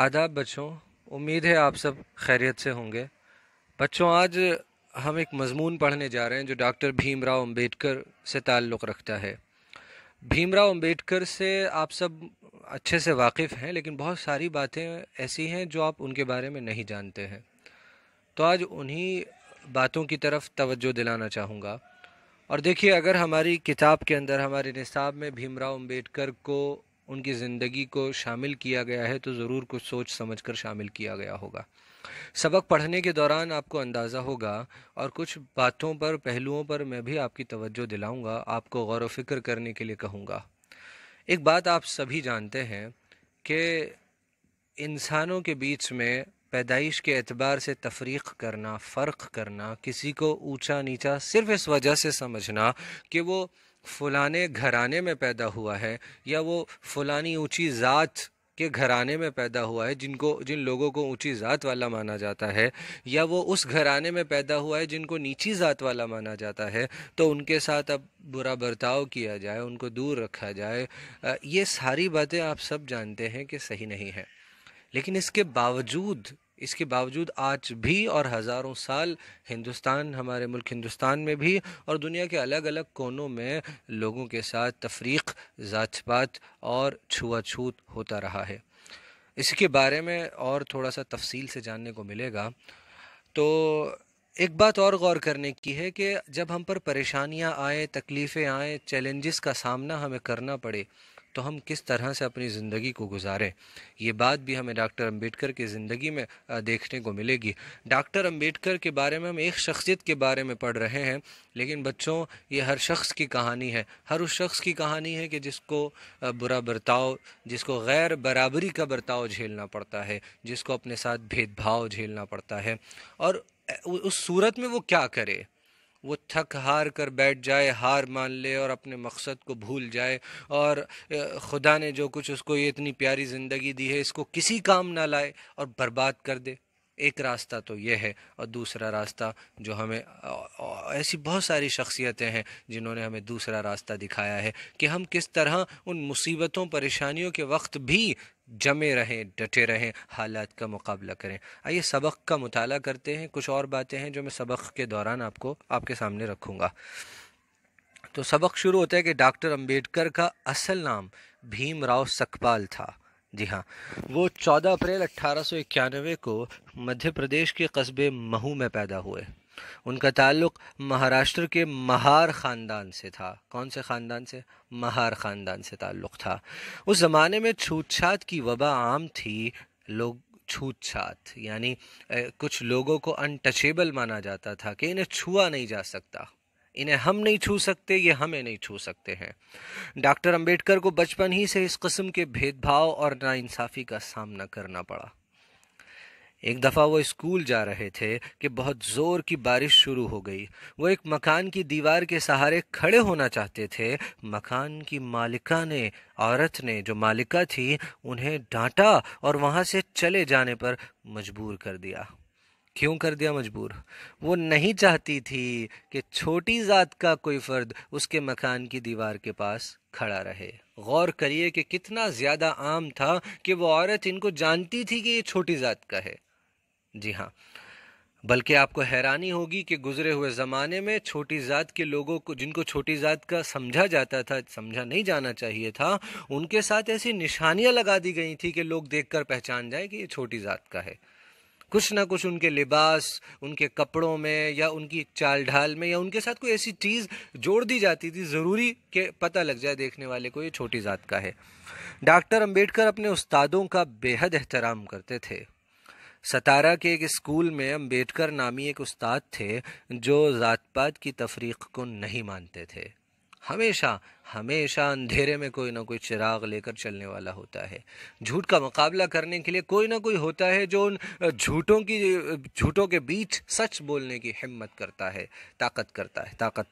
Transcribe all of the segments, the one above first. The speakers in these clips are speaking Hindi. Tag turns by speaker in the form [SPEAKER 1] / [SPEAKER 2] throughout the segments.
[SPEAKER 1] आदाब बच्चों उम्मीद है आप सब खैरियत से होंगे बच्चों आज हम एक मजमून पढ़ने जा रहे हैं जो डॉक्टर भीमराव अंबेडकर से ताल्लुक़ रखता है भीमराव अंबेडकर से आप सब अच्छे से वाकिफ़ हैं लेकिन बहुत सारी बातें ऐसी हैं जो आप उनके बारे में नहीं जानते हैं तो आज उन्हीं बातों की तरफ तवज्जो दिलाना चाहूँगा और देखिए अगर हमारी किताब के अंदर हमारे निसाब में भीमराव अंबेडकर को उनकी ज़िंदगी को शामिल किया गया है तो ज़रूर कुछ सोच समझ कर शामिल किया गया होगा सबक पढ़ने के दौरान आपको अंदाज़ा होगा और कुछ बातों पर पहलुओं पर मैं भी आपकी तवज्जो दिलाऊंगा आपको गौर फिक्र करने के लिए कहूँगा एक बात आप सभी जानते हैं कि इंसानों के बीच में पैदाइश के एतबार से तफरीक करना फ़र्क करना किसी को ऊंचा नीचा सिर्फ इस वजह से समझना कि वो फ़लाने घराने में पैदा हुआ है या वो फ़लानी ऊँची ज़ात के घराने में पैदा हुआ है जिनको जिन लोगों को ऊंची ज़ात वाला माना जाता है या वो उस घराने में पैदा हुआ है जिनको नीची ज़ात वाला माना जाता है तो उनके साथ अब बुरा बर्ताव किया जाए उनको दूर रखा जाए ये सारी बातें आप सब जानते हैं कि सही नहीं है लेकिन इसके बावजूद इसके बावजूद आज भी और हज़ारों साल हिंदुस्तान हमारे मुल्क हिंदुस्तान में भी और दुनिया के अलग अलग कोनों में लोगों के साथ तफरीक ज़ात पात और छुआछूत होता रहा है इसके बारे में और थोड़ा सा तफसील से जानने को मिलेगा तो एक बात और गौर करने की है कि जब हम पर परेशानियां आए तकलीफ़ें आए चैलेंजेस का सामना हमें करना पड़े तो हम किस तरह से अपनी ज़िंदगी को गुजारें ये बात भी हमें डॉक्टर अम्बेडकर की ज़िंदगी में देखने को मिलेगी डॉक्टर अम्बेडकर के बारे में हम एक शख्सियत के बारे में पढ़ रहे हैं लेकिन बच्चों ये हर शख्स की कहानी है हर उस शख्स की कहानी है कि जिसको बुरा बर्ताव जिसको गैर बराबरी का बर्ताव झेलना पड़ता है जिसको अपने साथ भेदभाव झेलना पड़ता है और उस सूरत में वो क्या करे वो थक हार कर बैठ जाए हार मान ले और अपने मकसद को भूल जाए और खुदा ने जो कुछ उसको ये इतनी प्यारी ज़िंदगी दी है इसको किसी काम ना लाए और बर्बाद कर दे एक रास्ता तो ये है और दूसरा रास्ता जो हमें ऐसी बहुत सारी शख्सियतें हैं जिन्होंने हमें दूसरा रास्ता दिखाया है कि हम किस तरह उन मुसीबतों परेशानियों के वक्त भी जमे रहें डटे रहें हालात का मुकाबला करें आइए सबक का मताल करते हैं कुछ और बातें हैं जो मैं सबक के दौरान आपको आपके सामने रखूँगा तो सबक शुरू होता है कि डॉक्टर अंबेडकर का असल नाम भीमराव सकपाल था जी हाँ वो 14 अप्रैल अट्ठारह को मध्य प्रदेश के कस्बे महू में पैदा हुए उनका ताल्लुक़ महाराष्ट्र के महार ख़ानदान से था कौन से ख़ानदान से महार ख़ानदान से ताल्लुक़ था उस ज़माने में छूतछात की वबा आम थी लोग छूतछात यानी कुछ लोगों को अनटचेबल माना जाता था कि इन्हें छुआ नहीं जा सकता इन्हें हम नहीं छू सकते ये हमें नहीं छू सकते हैं डॉक्टर अंबेडकर को बचपन ही से इस किस्म के भेदभाव और नाइंसाफ़ी का सामना करना पड़ा एक दफ़ा वो स्कूल जा रहे थे कि बहुत ज़ोर की बारिश शुरू हो गई वो एक मकान की दीवार के सहारे खड़े होना चाहते थे मकान की मालिका ने औरत ने जो मालिका थी उन्हें डांटा और वहाँ से चले जाने पर मजबूर कर दिया क्यों कर दिया मजबूर वो नहीं चाहती थी कि छोटी ज़ात का कोई फ़र्द उसके मकान की दीवार के पास खड़ा रहे गौर करिए कि कितना ज़्यादा आम था कि वो औरत इनको जानती थी कि ये छोटी ज़ात का है जी हाँ बल्कि आपको हैरानी होगी कि गुजरे हुए ज़माने में छोटी ज़ात के लोगों को जिनको छोटी ज़ात का समझा जाता था समझा नहीं जाना चाहिए था उनके साथ ऐसी निशानियां लगा दी गई थी कि लोग देखकर पहचान जाए कि ये छोटी ज़ात का है कुछ ना कुछ उनके लिबास उनके कपड़ों में या उनकी चाल ढाल में या उनके साथ कोई ऐसी चीज़ जोड़ दी जाती थी ज़रूरी कि पता लग जाए देखने वाले को ये छोटी ज़ात का है डॉक्टर अंबेडकर अपने उस्तादों का बेहद एहतराम करते थे सतारा के एक स्कूल में अम्बेडकर नामी एक उस्ताद थे जो ज़ात पात की तफरीक को नहीं मानते थे हमेशा हमेशा अंधेरे में कोई ना कोई चिराग लेकर चलने वाला होता है झूठ का मुकाबला करने के लिए कोई ना कोई होता है जो उन झूठों की झूठों के बीच सच बोलने की हिम्मत करता है ताकत करता है ताकत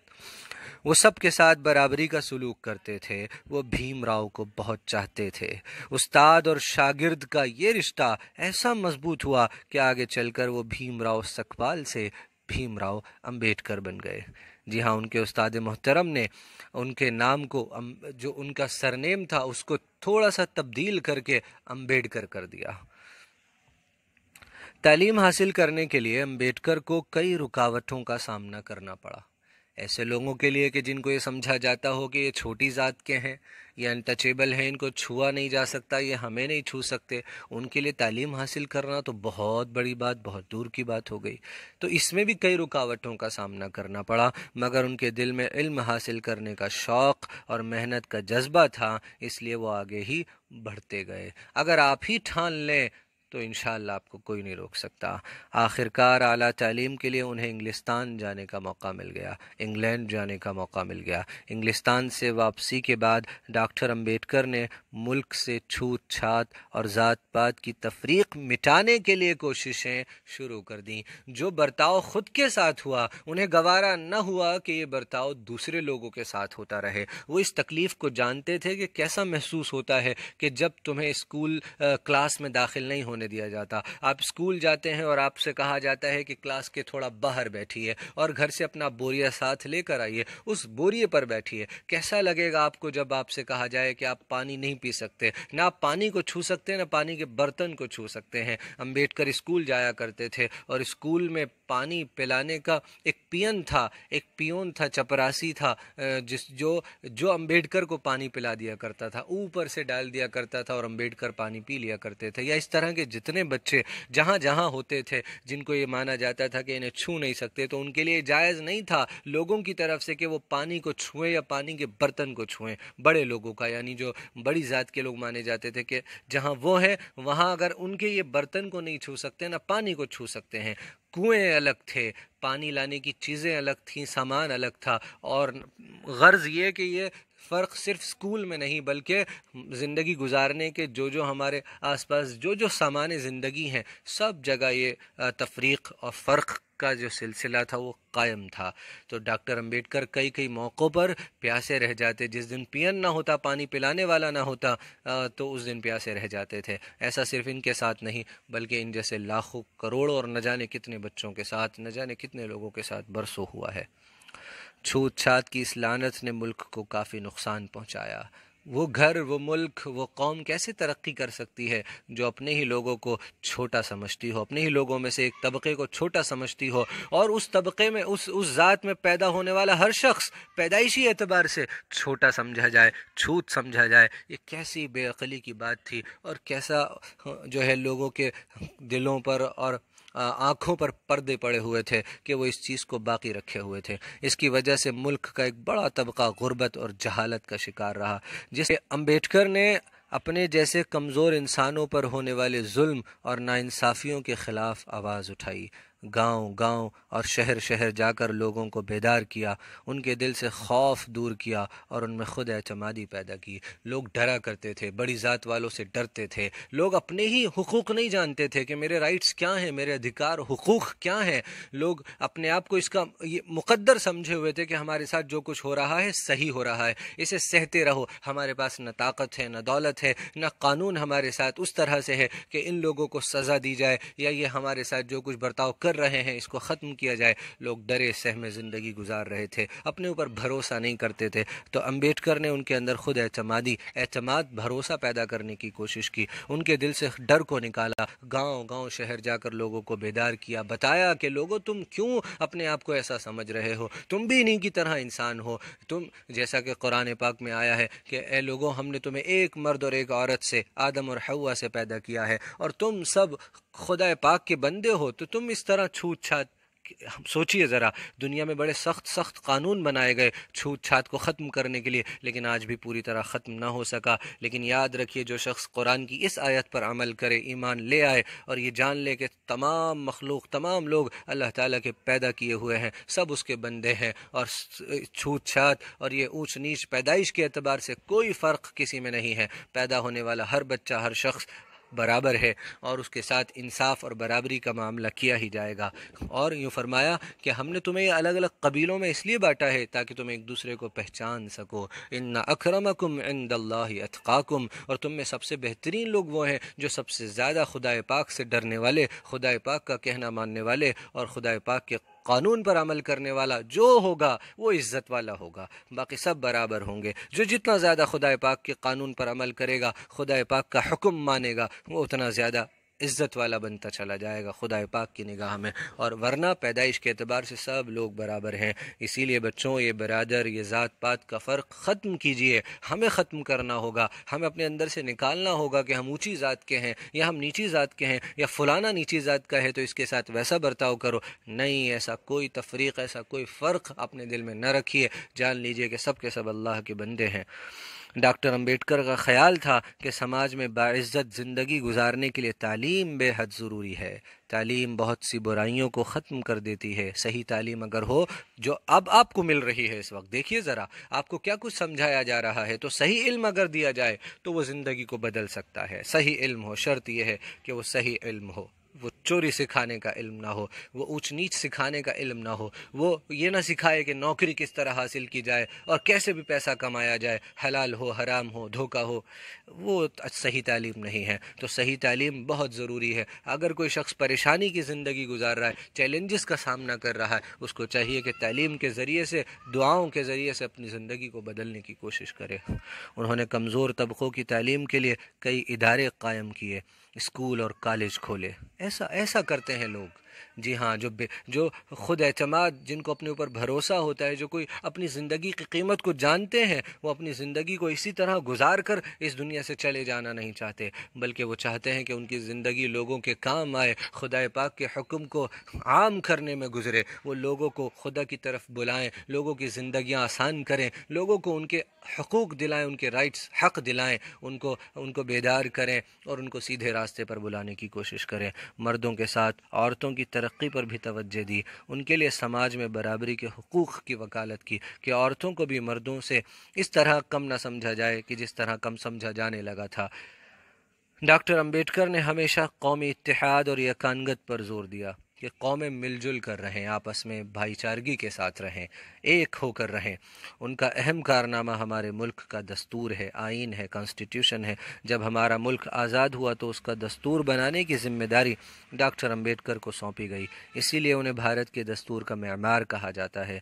[SPEAKER 1] वो सब के साथ बराबरी का सलूक करते थे वो भीमराव को बहुत चाहते थे उस्ताद और शागिर्द का ये रिश्ता ऐसा मजबूत हुआ कि आगे चलकर वो भीमराव सकपाल से भीमराव अंबेडकर बन गए जी हाँ उनके उस्ताद मोहतरम ने उनके नाम को जो उनका सरनेम था उसको थोड़ा सा तब्दील करके अंबेडकर कर दिया तालीम हासिल करने के लिए अंबेडकर को कई रुकावटों का सामना करना पड़ा ऐसे लोगों के लिए कि जिनको ये समझा जाता हो कि ये छोटी ज़ात के हैं ये अनटचेबल हैं इनको छुआ नहीं जा सकता ये हमें नहीं छू सकते उनके लिए तालीम हासिल करना तो बहुत बड़ी बात बहुत दूर की बात हो गई तो इसमें भी कई रुकावटों का सामना करना पड़ा मगर उनके दिल में इल्म हासिल करने का शौक़ और मेहनत का जज्बा था इसलिए वो आगे ही बढ़ते गए अगर आप ही ठान लें तो इन आपको कोई नहीं रोक सकता आखिरकार आला तलीम के लिए उन्हें इंग्लिस्तान जाने का मौका मिल गया इंग्लैंड जाने का मौका मिल गया इंग्लिस्तान से वापसी के बाद डॉक्टर अंबेडकर ने मुल्क से छूत छात और ज़ात पात की तफरीक मिटाने के लिए कोशिशें शुरू कर दी जो बर्ताव ख़ुद के साथ हुआ उन्हें गवारा न हुआ कि ये बर्ताव दूसरे लोगों के साथ होता रहे वो इस तकलीफ़ को जानते थे कि कैसा महसूस होता है कि जब तुम्हें स्कूल क्लास में दाखिल नहीं होने दिया जाता आप स्कूल जाते हैं और आपसे कहा जाता है कि क्लास के थोड़ा बाहर बैठिए और घर से अपना बोरिया साथ लेकर आइए उस बोरिए पर बैठिए कैसा लगेगा आपको जब आपसे कहा जाए कि आप पानी नहीं पी सकते ना आप पानी को छू सकते हैं ना पानी के बर्तन को छू सकते हैं अम्बेडकर स्कूल जाया करते थे और स्कूल में पानी पिलाने का एक पियन था एक पियोन था चपरासी था जिस जो जो अंबेडकर को पानी पिला दिया करता था ऊपर से डाल दिया करता था और अंबेडकर पानी पी लिया करते थे या इस तरह के जितने बच्चे जहाँ जहाँ होते थे जिनको ये माना जाता था कि इन्हें छू नहीं सकते तो उनके लिए जायज़ नहीं था लोगों की तरफ से कि वो पानी को छुएं या पानी के बर्तन को छुएं बड़े लोगों का यानी जो बड़ी ज़ात के लोग माने जाते थे कि जहाँ वो है वहाँ अगर उनके ये बर्तन को नहीं छू सकते ना पानी को छू सकते हैं कुएं अलग थे पानी लाने की चीज़ें अलग थीं सामान अलग था और गर्ज़ ये कि ये फ़र्क सिर्फ स्कूल में नहीं बल्कि ज़िंदगी गुजारने के जो जो हमारे आसपास जो जो सामान ज़िंदगी हैं सब जगह ये तफरीक और फ़र्क का जो सिलसिला था वो कायम था तो डॉक्टर अंबेडकर कई कई मौक़ों पर प्यासे रह जाते जिस दिन पियन ना होता पानी पिलाने वाला ना होता तो उस दिन प्यासे रह जाते थे ऐसा सिर्फ इनके साथ नहीं बल्कि इन जैसे लाखों करोड़ों और न जाने कितने बच्चों के साथ न जाने कितने लोगों के साथ बरसों हुआ है छूत छात की इस लानत ने मुल्क को काफ़ी नुकसान पहुंचाया वो घर वो मुल्क वो कौम कैसे तरक्की कर सकती है जो अपने ही लोगों को छोटा समझती हो अपने ही लोगों में से एक तबके को छोटा समझती हो और उस तबके में उस उस ज़ात में पैदा होने वाला हर शख्स पैदाइशी एतबार से छोटा समझा जाए छूत समझा जाए ये कैसी बेअली की बात थी और कैसा जो है लोगों के दिलों पर और आंखों पर पर्दे पड़े हुए थे कि वो इस चीज़ को बाकी रखे हुए थे इसकी वजह से मुल्क का एक बड़ा तबका गुर्बत और जहालत का शिकार रहा जिसे अम्बेडकर ने अपने जैसे कमज़ोर इंसानों पर होने वाले जुल्म और नाानसाफ़ियों के ख़िलाफ़ आवाज़ उठाई गांव गांव और शहर शहर जाकर लोगों को बेदार किया उनके दिल से खौफ दूर किया और उनमें खुद एतमादी पैदा की लोग डरा करते थे बड़ी ज़ात वालों से डरते थे लोग अपने ही हकूक़ नहीं जानते थे कि मेरे राइट्स क्या हैं मेरे अधिकार हकूक़ क्या हैं लोग अपने आप को इसका ये मुकद्दर समझे हुए थे कि हमारे साथ जो कुछ हो रहा है सही हो रहा है इसे सहते रहो हमारे पास न ताकत है न दौलत है न कानून हमारे साथ उस तरह से है कि इन लोगों को सज़ा दी जाए या ये हमारे साथ जो कुछ बर्ताव कर कर रहे हैं इसको ख़त्म किया जाए लोग डरे सहमे ज़िंदगी गुजार रहे थे अपने ऊपर भरोसा नहीं करते थे तो अम्बेडकर ने उनके अंदर खुद एतमादी एतमाद भरोसा पैदा करने की कोशिश की उनके दिल से डर को निकाला गाँव गाँव शहर जाकर लोगों को बेदार किया बताया कि लोगों तुम क्यों अपने आप को ऐसा समझ रहे हो तुम भी इन्हीं की तरह इंसान हो तुम जैसा कि कुरान पाक में आया है कि ए लोगों हमने तुम्हें एक मर्द और एक औरत से आदम और हवा से पैदा किया है और तुम सब खुदा पाक के बंदे हो तो तुम इस तरह तरह छूत छात हम सोचिए ज़रा दुनिया में बड़े सख्त सख्त कानून बनाए गए छूत छात को ख़त्म करने के लिए लेकिन आज भी पूरी तरह ख़त्म ना हो सका लेकिन याद रखिए जो शख्स कुरान की इस आयत पर अमल करे ईमान ले आए और ये जान ले कि तमाम मखलूक तमाम लोग अल्लाह ताला के पैदा किए हुए हैं सब उसके बंदे हैं और छूत छात और ये ऊँच नीच पैदाइश के अतबार से कोई फ़र्क किसी में नहीं है पैदा होने वाला हर बच्चा हर शख्स बराबर है और उसके साथ इंसाफ और बराबरी का मामला किया ही जाएगा और यूँ फरमाया कि हमने तुम्हें अलग अलग कबीलों में इसलिए बांटा है ताकि तुम एक दूसरे को पहचान सको इन अक्रमकुम इंदल्ला अतकाकुम और तुम में सबसे बेहतरीन लोग वो हैं जो सबसे ज़्यादा खुदा पाक से डरने वाले खुदा पाक का कहना मानने वाले और खुदा पाक के कानून पर अमल करने वाला जो होगा वो इज़्ज़त वाला होगा बाकी सब बराबर होंगे जो जितना ज़्यादा खुदा पाक के कानून पर अमल करेगा खुदा पाक का हुक्म मानेगा वो उतना ज़्यादा इज़्ज़त वाला बनता चला जाएगा खुदा पाक की निगाह में और वरना पैदाइश के अतबार से सब लोग बराबर हैं इसीलिए बच्चों ये बरदर ये ज़ात पात का फ़र्क ख़त्म कीजिए हमें ख़त्म करना होगा हमें अपने अंदर से निकालना होगा कि हम ऊँची ज़ात के हैं या हम नीची ज़ात के हैं या फ़लाना नीची ज़ात का है तो इसके साथ वैसा बर्ताव करो नहीं ऐसा कोई तफरीक ऐसा कोई फ़र्क अपने दिल में न रखिए जान लीजिए कि सब के सब अल्लाह के बंदे हैं डॉक्टर अंबेडकर का ख्याल था कि समाज में बाज़्ज़त ज़िंदगी गुजारने के लिए तालीम बेहद ज़रूरी है तालीम बहुत सी बुराइयों को ख़त्म कर देती है सही तालीम अगर हो जो अब आपको मिल रही है इस वक्त देखिए ज़रा आपको क्या कुछ समझाया जा रहा है तो सही इल्म अगर दिया जाए तो वो ज़िंदगी को बदल सकता है सही इल्म हो शर्त यह है कि वो सही इल्म हो वो चोरी सिखाने का इल्म ना हो वो ऊंच नीच सिखाने का इल्म ना हो वो ये ना सिखाए कि नौकरी किस तरह हासिल की जाए और कैसे भी पैसा कमाया जाए हलाल हो हराम हो धोखा हो वो सही तालीम नहीं है तो सही तालीम बहुत ज़रूरी है अगर कोई शख्स परेशानी की ज़िंदगी गुजार रहा है चैलेंजेस का सामना कर रहा है उसको चाहिए कि तालीम के ज़रिए से दुआओं के ज़रिए से अपनी ज़िंदगी को बदलने की कोशिश करे उन्होंने कमज़ोर तबक़ों की तालीम के लिए कई इदारे कायम किए स्कूल और कॉलेज खोले ऐसा ऐसा करते हैं लोग जी हाँ जो जो खुद अतमाद जिनको अपने ऊपर भरोसा होता है जो कोई अपनी ज़िंदगी की कीमत को जानते हैं वो अपनी ज़िंदगी को इसी तरह गुजार कर इस दुनिया से चले जाना नहीं चाहते बल्कि वो चाहते हैं कि उनकी ज़िंदगी लोगों के काम आए खुदा पाक के हकम को आम करने में गुजरे वो लोगों को खुदा की तरफ बुलाएँ लोगों की ज़िंदगी आसान करें लोगों को उनके हकूक़ दिलाएँ उनके राइट्स हक़ दिलाएँ उनको उनको बेदार करें और उनको सीधे रास्ते पर बुलाने की कोशिश करें मर्दों के साथ औरतों की तरफ तरक्की पर भी तवज्जो दी उनके लिए समाज में बराबरी के हकूक़ की वकालत की कि औरतों को भी मर्दों से इस तरह कम ना समझा जाए कि जिस तरह कम समझा जाने लगा था डॉक्टर अंबेडकर ने हमेशा कौमी इतिहाद और यकानगत पर जोर दिया कि कौमें मिलजुल कर रहें आपस में भाईचारगी के साथ रहें एक होकर रहें उनका अहम कारनामा हमारे मुल्क का दस्तूर है आइन है कॉन्स्टिट्यूशन है जब हमारा मुल्क आज़ाद हुआ तो उसका दस्तूर बनाने की जिम्मेदारी डॉक्टर अम्बेडकर को सौंपी गई इसीलिए उन्हें भारत के दस्तूर का मैमार कहा जाता है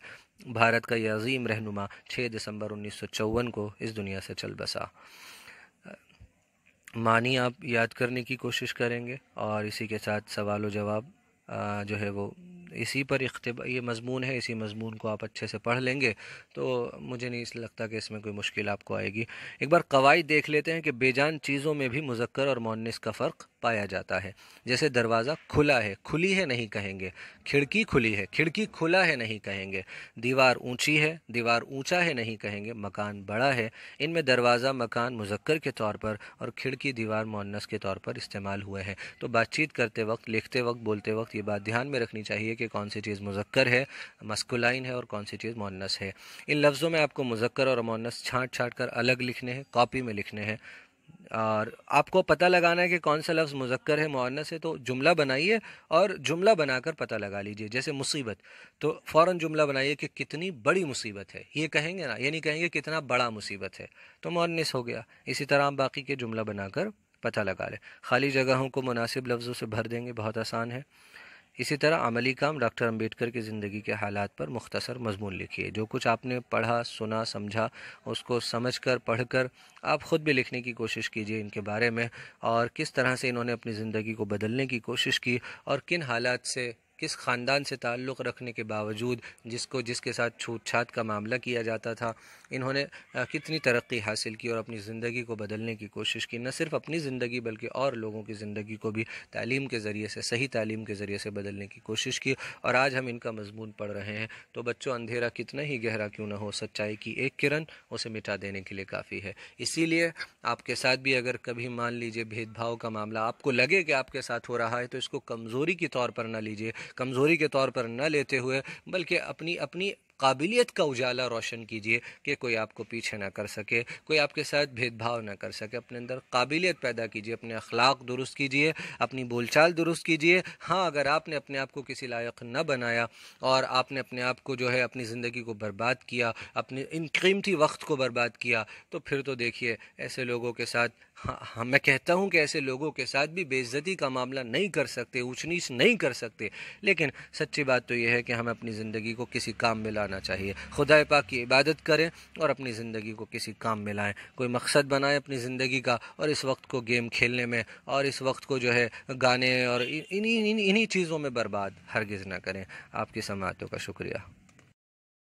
[SPEAKER 1] भारत का यह अजीम रहनुमा छः दिसंबर उन्नीस को इस दुनिया से चल बसा मानी आप याद करने की कोशिश करेंगे और इसी के साथ सवाल व जवाब जो है वो इसी पर इकतबा ये मज़मून है इसी मज़मून को आप अच्छे से पढ़ लेंगे तो मुझे नहीं लगता कि इसमें कोई मुश्किल आपको आएगी एक बार कवायद देख लेते हैं कि बेजान चीज़ों में भी मुजक्कर और मोनिस का फ़र्क पाया जाता है जैसे दरवाज़ा खुला है खुली है नहीं कहेंगे खिड़की खुली है खिड़की खुला है नहीं कहेंगे दीवार ऊंची है दीवार ऊंचा है नहीं कहेंगे मकान बड़ा है इनमें दरवाज़ा मकान मुजक्कर के तौर पर और खिड़की दीवार मोनस के तौर पर इस्तेमाल हुए हैं तो बातचीत करते वक्त लिखते वक्त बोलते वक्त ये बात ध्यान में रखनी चाहिए कि कौन सी चीज़ मुजक्कर है मस्कुलाइन है और कौन सी चीज़ मोनस है इन लफ्ज़ों में आपको मुजक्कर और मोनस छाँट छाँट कर अलग लिखने हैं कॉपी में लिखने हैं और आपको पता लगाना है कि कौन सा लफ्ज़ मुजक्कर है मुआनस है तो जुमला बनाइए और जुमला बनाकर पता लगा लीजिए जैसे मुसीबत तो फ़ौर जुमला बनाइए कि कितनी बड़ी मुसीबत है ये कहेंगे ना यानी कहेंगे कितना बड़ा मुसीबत है तो मुआनस हो गया इसी तरह आप बाकी के जुमला बनाकर पता लगा लें खाली जगहों को मुनासिब लफ्ज़ों से भर देंगे बहुत आसान है इसी तरह अमली काम डॉक्टर अंबेडकर की ज़िंदगी के हालात पर मुख्तसर मजमून लिखिए जो कुछ आपने पढ़ा सुना समझा उसको समझ कर पढ़ कर आप ख़ुद भी लिखने की कोशिश कीजिए इनके बारे में और किस तरह से इन्होंने अपनी ज़िंदगी को बदलने की कोशिश की और किन हालात से किस ख़ानदान से ताल्लुक़ रखने के बावजूद जिसको जिसके साथ छात का मामला किया जाता था इन्होंने कितनी तरक्की हासिल की और अपनी ज़िंदगी को बदलने की कोशिश की न सिर्फ अपनी ज़िंदगी बल्कि और लोगों की ज़िंदगी को भी तालीम के ज़रिए से सही तालीम के ज़रिए से बदलने की कोशिश की और आज हम इनका मजमून पढ़ रहे हैं तो बच्चों अंधेरा कितना ही गहरा क्यों ना हो सच्चाई की एक किरण उसे मिटा देने के लिए काफ़ी है इसीलिए आपके साथ भी अगर कभी मान लीजिए भेदभाव का मामला आपको लगे कि आपके साथ हो रहा है तो इसको कमज़ोरी के तौर पर ना लीजिए कमज़ोरी के तौर पर न लेते हुए बल्कि अपनी अपनी काबिलियत का उजाला रोशन कीजिए कि कोई आपको पीछे ना कर सके कोई आपके साथ भेदभाव ना कर सके अपने अंदर काबिलियत पैदा कीजिए अपने अखलाक दुरुस्त कीजिए अपनी बोलचाल दुरुस्त कीजिए हाँ अगर आपने अपने आप को किसी लायक न बनाया और आपने अपने आप को जो है अपनी ज़िंदगी को बर्बाद किया अपने इन कीमती वक्त को बर्बाद किया तो फिर तो देखिए ऐसे लोगों के साथ हाँ, हाँ मैं कहता हूँ कि ऐसे लोगों के साथ भी बेइज्जती का मामला नहीं कर सकते ऊँच नीच नहीं कर सकते लेकिन सच्ची बात तो यह है कि हमें अपनी ज़िंदगी को किसी काम में लाना चाहिए खुदा पाक की इबादत करें और अपनी ज़िंदगी को किसी काम में लाएँ कोई मकसद बनाए अपनी ज़िंदगी का और इस वक्त को गेम खेलने में और इस वक्त को जो है गाने और इन्हीं इन्हीं चीज़ों में बर्बाद हरगिज़ ना करें आपकी समातों का शुक्रिया